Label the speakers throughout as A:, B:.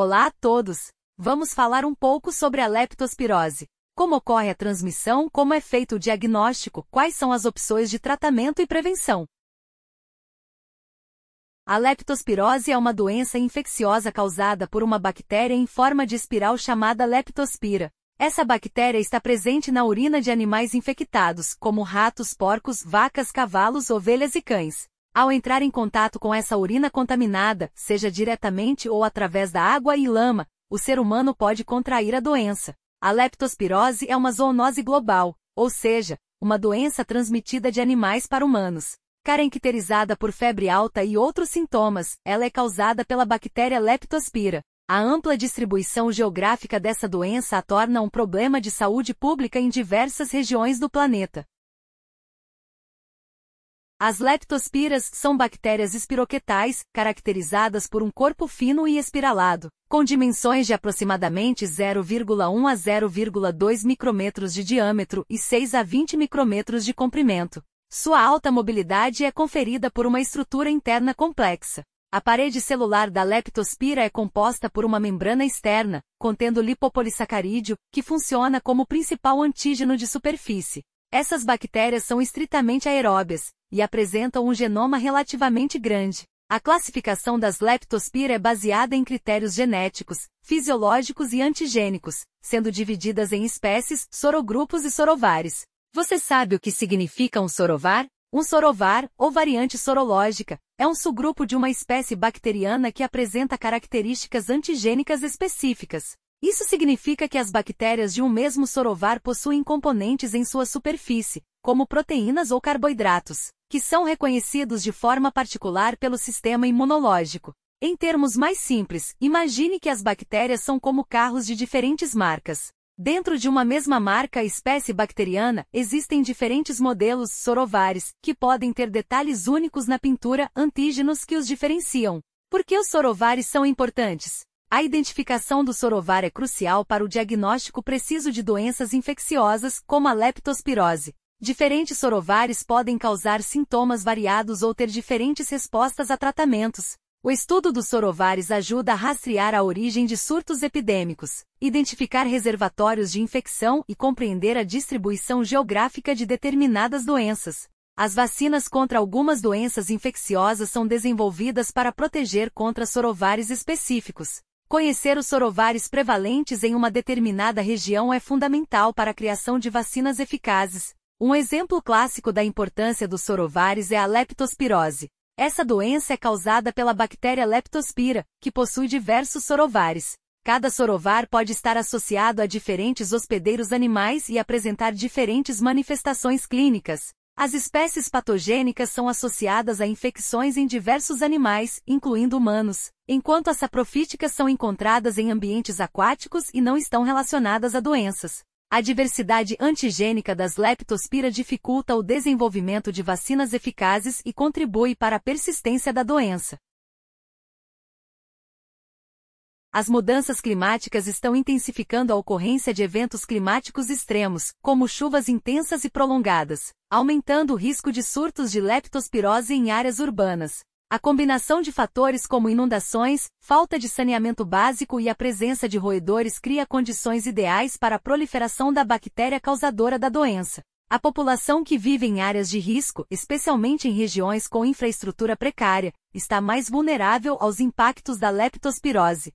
A: Olá a todos! Vamos falar um pouco sobre a leptospirose. Como ocorre a transmissão, como é feito o diagnóstico, quais são as opções de tratamento e prevenção. A leptospirose é uma doença infecciosa causada por uma bactéria em forma de espiral chamada leptospira. Essa bactéria está presente na urina de animais infectados, como ratos, porcos, vacas, cavalos, ovelhas e cães. Ao entrar em contato com essa urina contaminada, seja diretamente ou através da água e lama, o ser humano pode contrair a doença. A leptospirose é uma zoonose global, ou seja, uma doença transmitida de animais para humanos. Caracterizada por febre alta e outros sintomas, ela é causada pela bactéria Leptospira. A ampla distribuição geográfica dessa doença a torna um problema de saúde pública em diversas regiões do planeta. As leptospiras são bactérias espiroquetais, caracterizadas por um corpo fino e espiralado, com dimensões de aproximadamente 0,1 a 0,2 micrômetros de diâmetro e 6 a 20 micrômetros de comprimento. Sua alta mobilidade é conferida por uma estrutura interna complexa. A parede celular da leptospira é composta por uma membrana externa, contendo lipopolissacarídeo, que funciona como principal antígeno de superfície. Essas bactérias são estritamente aeróbias, e apresentam um genoma relativamente grande. A classificação das Leptospira é baseada em critérios genéticos, fisiológicos e antigênicos, sendo divididas em espécies, sorogrupos e sorovares. Você sabe o que significa um sorovar? Um sorovar, ou variante sorológica, é um subgrupo de uma espécie bacteriana que apresenta características antigênicas específicas. Isso significa que as bactérias de um mesmo sorovar possuem componentes em sua superfície, como proteínas ou carboidratos que são reconhecidos de forma particular pelo sistema imunológico. Em termos mais simples, imagine que as bactérias são como carros de diferentes marcas. Dentro de uma mesma marca espécie bacteriana, existem diferentes modelos sorovares, que podem ter detalhes únicos na pintura, antígenos que os diferenciam. Por que os sorovares são importantes? A identificação do sorovar é crucial para o diagnóstico preciso de doenças infecciosas, como a leptospirose. Diferentes sorovares podem causar sintomas variados ou ter diferentes respostas a tratamentos. O estudo dos sorovares ajuda a rastrear a origem de surtos epidêmicos, identificar reservatórios de infecção e compreender a distribuição geográfica de determinadas doenças. As vacinas contra algumas doenças infecciosas são desenvolvidas para proteger contra sorovares específicos. Conhecer os sorovares prevalentes em uma determinada região é fundamental para a criação de vacinas eficazes. Um exemplo clássico da importância dos sorovares é a leptospirose. Essa doença é causada pela bactéria Leptospira, que possui diversos sorovares. Cada sorovar pode estar associado a diferentes hospedeiros animais e apresentar diferentes manifestações clínicas. As espécies patogênicas são associadas a infecções em diversos animais, incluindo humanos, enquanto as saprofíticas são encontradas em ambientes aquáticos e não estão relacionadas a doenças. A diversidade antigênica das leptospira dificulta o desenvolvimento de vacinas eficazes e contribui para a persistência da doença. As mudanças climáticas estão intensificando a ocorrência de eventos climáticos extremos, como chuvas intensas e prolongadas, aumentando o risco de surtos de leptospirose em áreas urbanas, a combinação de fatores como inundações, falta de saneamento básico e a presença de roedores cria condições ideais para a proliferação da bactéria causadora da doença. A população que vive em áreas de risco, especialmente em regiões com infraestrutura precária, está mais vulnerável aos impactos da leptospirose.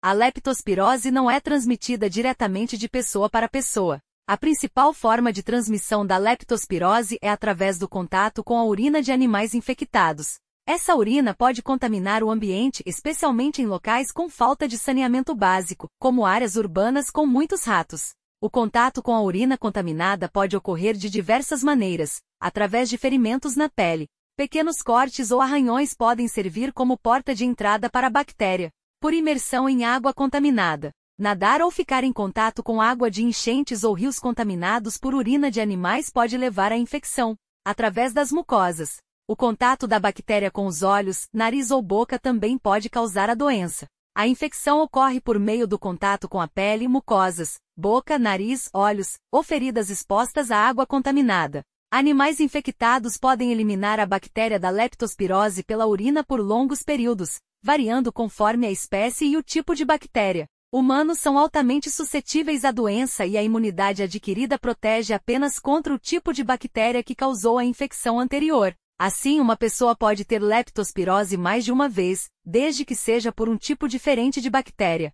A: A leptospirose não é transmitida diretamente de pessoa para pessoa. A principal forma de transmissão da leptospirose é através do contato com a urina de animais infectados. Essa urina pode contaminar o ambiente, especialmente em locais com falta de saneamento básico, como áreas urbanas com muitos ratos. O contato com a urina contaminada pode ocorrer de diversas maneiras, através de ferimentos na pele. Pequenos cortes ou arranhões podem servir como porta de entrada para a bactéria, por imersão em água contaminada. Nadar ou ficar em contato com água de enchentes ou rios contaminados por urina de animais pode levar à infecção, através das mucosas. O contato da bactéria com os olhos, nariz ou boca também pode causar a doença. A infecção ocorre por meio do contato com a pele, mucosas, boca, nariz, olhos, ou feridas expostas à água contaminada. Animais infectados podem eliminar a bactéria da leptospirose pela urina por longos períodos, variando conforme a espécie e o tipo de bactéria. Humanos são altamente suscetíveis à doença e a imunidade adquirida protege apenas contra o tipo de bactéria que causou a infecção anterior. Assim, uma pessoa pode ter leptospirose mais de uma vez, desde que seja por um tipo diferente de bactéria.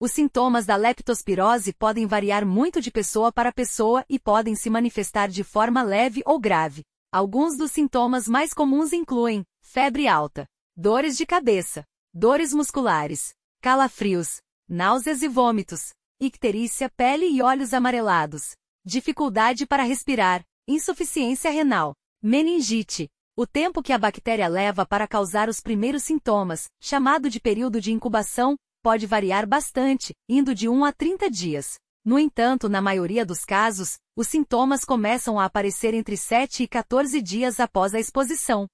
A: Os sintomas da leptospirose podem variar muito de pessoa para pessoa e podem se manifestar de forma leve ou grave. Alguns dos sintomas mais comuns incluem febre alta, dores de cabeça, dores musculares, calafrios, náuseas e vômitos, icterícia, pele e olhos amarelados, dificuldade para respirar, insuficiência renal, meningite. O tempo que a bactéria leva para causar os primeiros sintomas, chamado de período de incubação, pode variar bastante, indo de 1 a 30 dias. No entanto, na maioria dos casos, os sintomas começam a aparecer entre 7 e 14 dias após a exposição.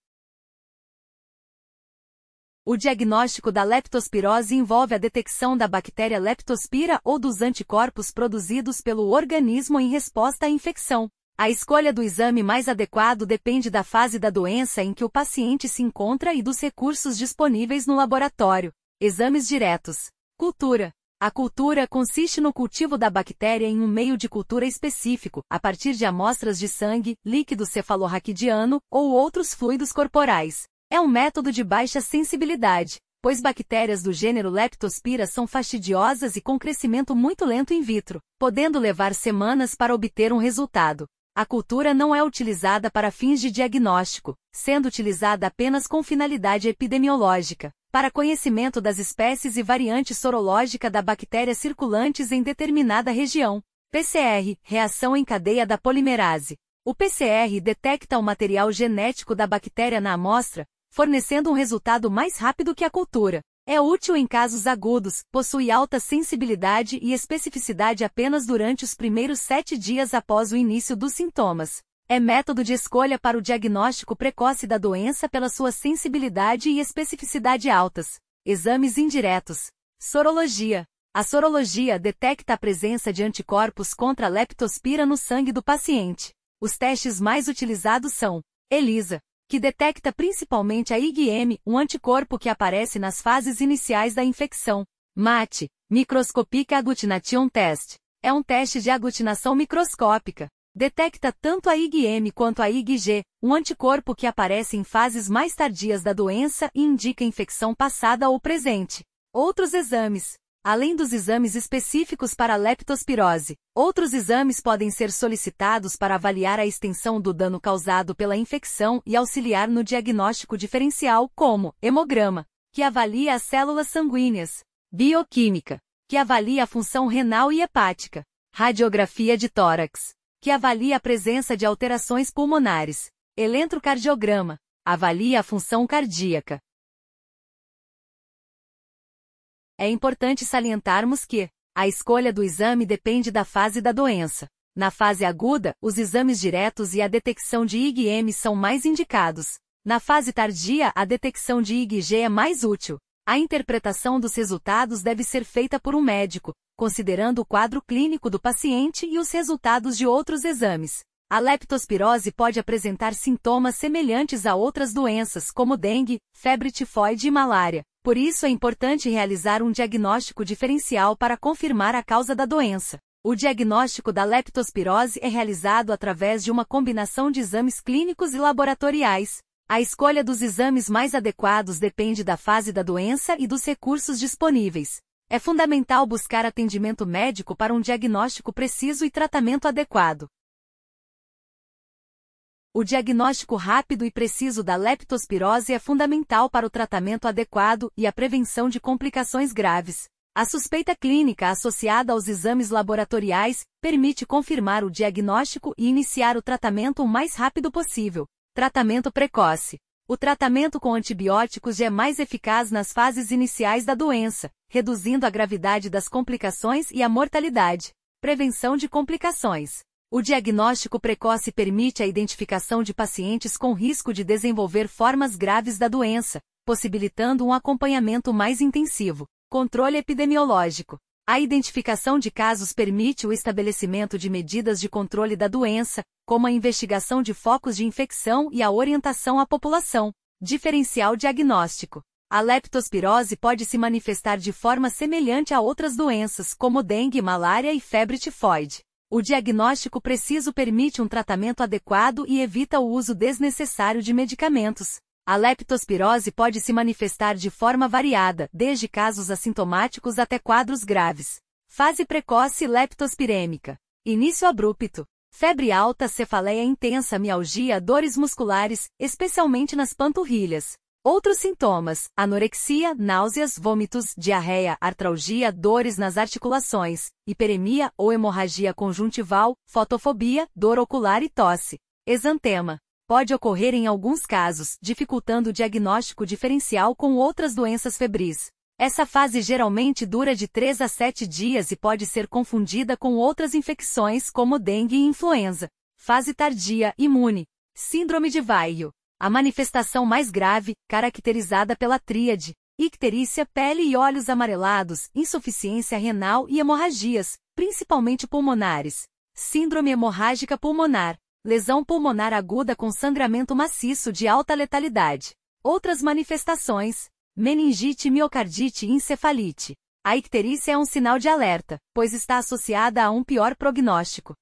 A: O diagnóstico da leptospirose envolve a detecção da bactéria leptospira ou dos anticorpos produzidos pelo organismo em resposta à infecção. A escolha do exame mais adequado depende da fase da doença em que o paciente se encontra e dos recursos disponíveis no laboratório. Exames diretos. Cultura. A cultura consiste no cultivo da bactéria em um meio de cultura específico, a partir de amostras de sangue, líquido cefalorraquidiano ou outros fluidos corporais. É um método de baixa sensibilidade, pois bactérias do gênero Leptospira são fastidiosas e com crescimento muito lento in vitro, podendo levar semanas para obter um resultado. A cultura não é utilizada para fins de diagnóstico, sendo utilizada apenas com finalidade epidemiológica, para conhecimento das espécies e variantes sorológica da bactéria circulantes em determinada região. PCR, reação em cadeia da polimerase. O PCR detecta o material genético da bactéria na amostra, fornecendo um resultado mais rápido que a cultura. É útil em casos agudos, possui alta sensibilidade e especificidade apenas durante os primeiros sete dias após o início dos sintomas. É método de escolha para o diagnóstico precoce da doença pela sua sensibilidade e especificidade altas. Exames indiretos. Sorologia. A sorologia detecta a presença de anticorpos contra a leptospira no sangue do paciente. Os testes mais utilizados são ELISA, que detecta principalmente a IgM, um anticorpo que aparece nas fases iniciais da infecção. MAT, Microscopic Agglutination Test, é um teste de aglutinação microscópica. Detecta tanto a IgM quanto a IgG, um anticorpo que aparece em fases mais tardias da doença e indica infecção passada ou presente. Outros exames, Além dos exames específicos para leptospirose, outros exames podem ser solicitados para avaliar a extensão do dano causado pela infecção e auxiliar no diagnóstico diferencial, como hemograma, que avalia as células sanguíneas, bioquímica, que avalia a função renal e hepática, radiografia de tórax, que avalia a presença de alterações pulmonares, eletrocardiograma, avalia a função cardíaca, é importante salientarmos que a escolha do exame depende da fase da doença. Na fase aguda, os exames diretos e a detecção de IgM são mais indicados. Na fase tardia, a detecção de IgG é mais útil. A interpretação dos resultados deve ser feita por um médico, considerando o quadro clínico do paciente e os resultados de outros exames. A leptospirose pode apresentar sintomas semelhantes a outras doenças como dengue, febre tifoide e malária. Por isso é importante realizar um diagnóstico diferencial para confirmar a causa da doença. O diagnóstico da leptospirose é realizado através de uma combinação de exames clínicos e laboratoriais. A escolha dos exames mais adequados depende da fase da doença e dos recursos disponíveis. É fundamental buscar atendimento médico para um diagnóstico preciso e tratamento adequado. O diagnóstico rápido e preciso da leptospirose é fundamental para o tratamento adequado e a prevenção de complicações graves. A suspeita clínica associada aos exames laboratoriais permite confirmar o diagnóstico e iniciar o tratamento o mais rápido possível. Tratamento precoce. O tratamento com antibióticos é mais eficaz nas fases iniciais da doença, reduzindo a gravidade das complicações e a mortalidade. Prevenção de complicações. O diagnóstico precoce permite a identificação de pacientes com risco de desenvolver formas graves da doença, possibilitando um acompanhamento mais intensivo. Controle epidemiológico. A identificação de casos permite o estabelecimento de medidas de controle da doença, como a investigação de focos de infecção e a orientação à população. Diferencial diagnóstico. A leptospirose pode se manifestar de forma semelhante a outras doenças, como dengue, malária e febre tifoide. O diagnóstico preciso permite um tratamento adequado e evita o uso desnecessário de medicamentos. A leptospirose pode se manifestar de forma variada, desde casos assintomáticos até quadros graves. Fase precoce leptospirêmica. Início abrupto. Febre alta, cefaleia intensa, mialgia, dores musculares, especialmente nas panturrilhas. Outros sintomas: anorexia, náuseas, vômitos, diarreia, artralgia, dores nas articulações, hiperemia ou hemorragia conjuntival, fotofobia, dor ocular e tosse. Exantema. Pode ocorrer em alguns casos, dificultando o diagnóstico diferencial com outras doenças febris. Essa fase geralmente dura de 3 a 7 dias e pode ser confundida com outras infecções como dengue e influenza. Fase tardia, imune. Síndrome de Vaio. A manifestação mais grave, caracterizada pela tríade, icterícia, pele e olhos amarelados, insuficiência renal e hemorragias, principalmente pulmonares. Síndrome hemorrágica pulmonar, lesão pulmonar aguda com sangramento maciço de alta letalidade. Outras manifestações, meningite, miocardite e encefalite. A icterícia é um sinal de alerta, pois está associada a um pior prognóstico.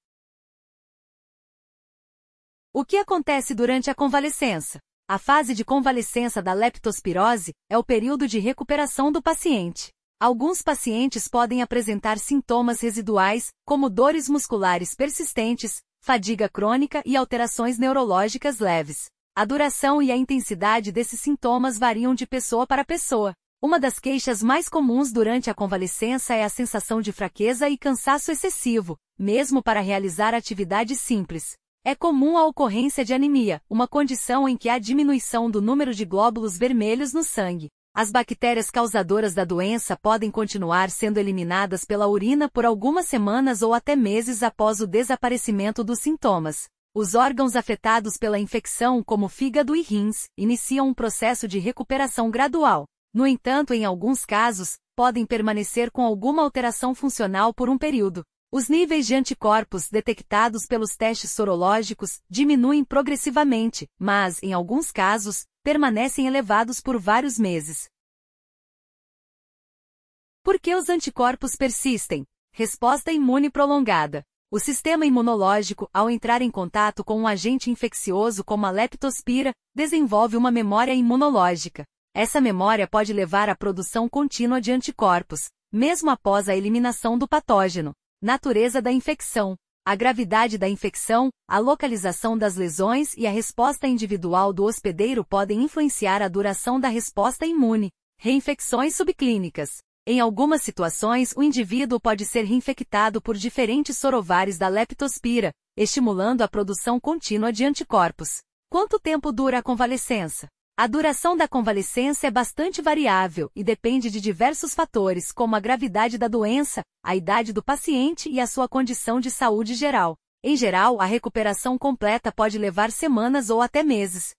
A: O que acontece durante a convalescença? A fase de convalescença da leptospirose é o período de recuperação do paciente. Alguns pacientes podem apresentar sintomas residuais, como dores musculares persistentes, fadiga crônica e alterações neurológicas leves. A duração e a intensidade desses sintomas variam de pessoa para pessoa. Uma das queixas mais comuns durante a convalescença é a sensação de fraqueza e cansaço excessivo, mesmo para realizar atividades simples. É comum a ocorrência de anemia, uma condição em que há diminuição do número de glóbulos vermelhos no sangue. As bactérias causadoras da doença podem continuar sendo eliminadas pela urina por algumas semanas ou até meses após o desaparecimento dos sintomas. Os órgãos afetados pela infecção, como fígado e rins, iniciam um processo de recuperação gradual. No entanto, em alguns casos, podem permanecer com alguma alteração funcional por um período. Os níveis de anticorpos detectados pelos testes sorológicos diminuem progressivamente, mas, em alguns casos, permanecem elevados por vários meses. Por que os anticorpos persistem? Resposta imune prolongada. O sistema imunológico, ao entrar em contato com um agente infeccioso como a leptospira, desenvolve uma memória imunológica. Essa memória pode levar à produção contínua de anticorpos, mesmo após a eliminação do patógeno. Natureza da infecção. A gravidade da infecção, a localização das lesões e a resposta individual do hospedeiro podem influenciar a duração da resposta imune. Reinfecções subclínicas. Em algumas situações, o indivíduo pode ser reinfectado por diferentes sorovares da leptospira, estimulando a produção contínua de anticorpos. Quanto tempo dura a convalescença? A duração da convalescença é bastante variável e depende de diversos fatores, como a gravidade da doença, a idade do paciente e a sua condição de saúde geral. Em geral, a recuperação completa pode levar semanas ou até meses.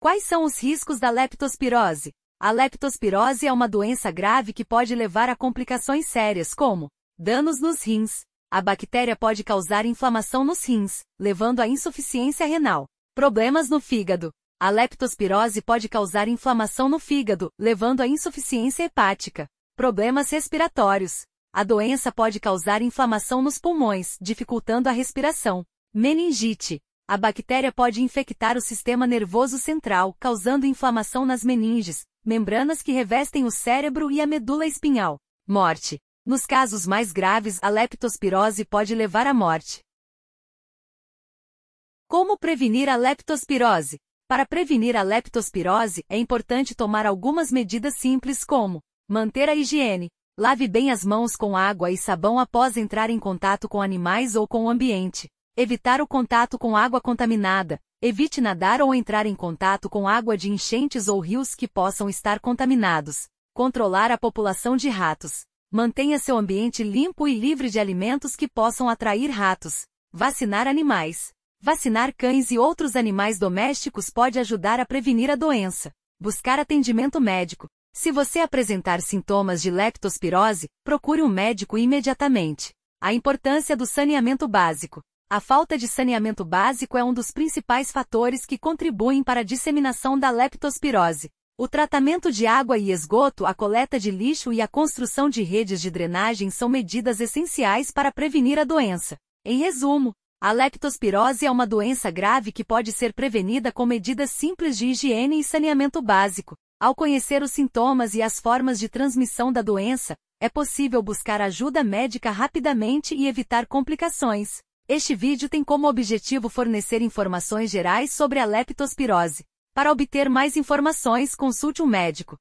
A: Quais são os riscos da leptospirose? A leptospirose é uma doença grave que pode levar a complicações sérias, como danos nos rins. A bactéria pode causar inflamação nos rins, levando à insuficiência renal. Problemas no fígado. A leptospirose pode causar inflamação no fígado, levando à insuficiência hepática. Problemas respiratórios. A doença pode causar inflamação nos pulmões, dificultando a respiração. Meningite. A bactéria pode infectar o sistema nervoso central, causando inflamação nas meninges, membranas que revestem o cérebro e a medula espinhal. Morte. Nos casos mais graves, a leptospirose pode levar à morte. Como prevenir a leptospirose? Para prevenir a leptospirose, é importante tomar algumas medidas simples como manter a higiene, lave bem as mãos com água e sabão após entrar em contato com animais ou com o ambiente, evitar o contato com água contaminada, evite nadar ou entrar em contato com água de enchentes ou rios que possam estar contaminados, controlar a população de ratos, mantenha seu ambiente limpo e livre de alimentos que possam atrair ratos, vacinar animais. Vacinar cães e outros animais domésticos pode ajudar a prevenir a doença. Buscar atendimento médico. Se você apresentar sintomas de leptospirose, procure um médico imediatamente. A importância do saneamento básico. A falta de saneamento básico é um dos principais fatores que contribuem para a disseminação da leptospirose. O tratamento de água e esgoto, a coleta de lixo e a construção de redes de drenagem são medidas essenciais para prevenir a doença. Em resumo, a leptospirose é uma doença grave que pode ser prevenida com medidas simples de higiene e saneamento básico. Ao conhecer os sintomas e as formas de transmissão da doença, é possível buscar ajuda médica rapidamente e evitar complicações. Este vídeo tem como objetivo fornecer informações gerais sobre a leptospirose. Para obter mais informações, consulte um médico.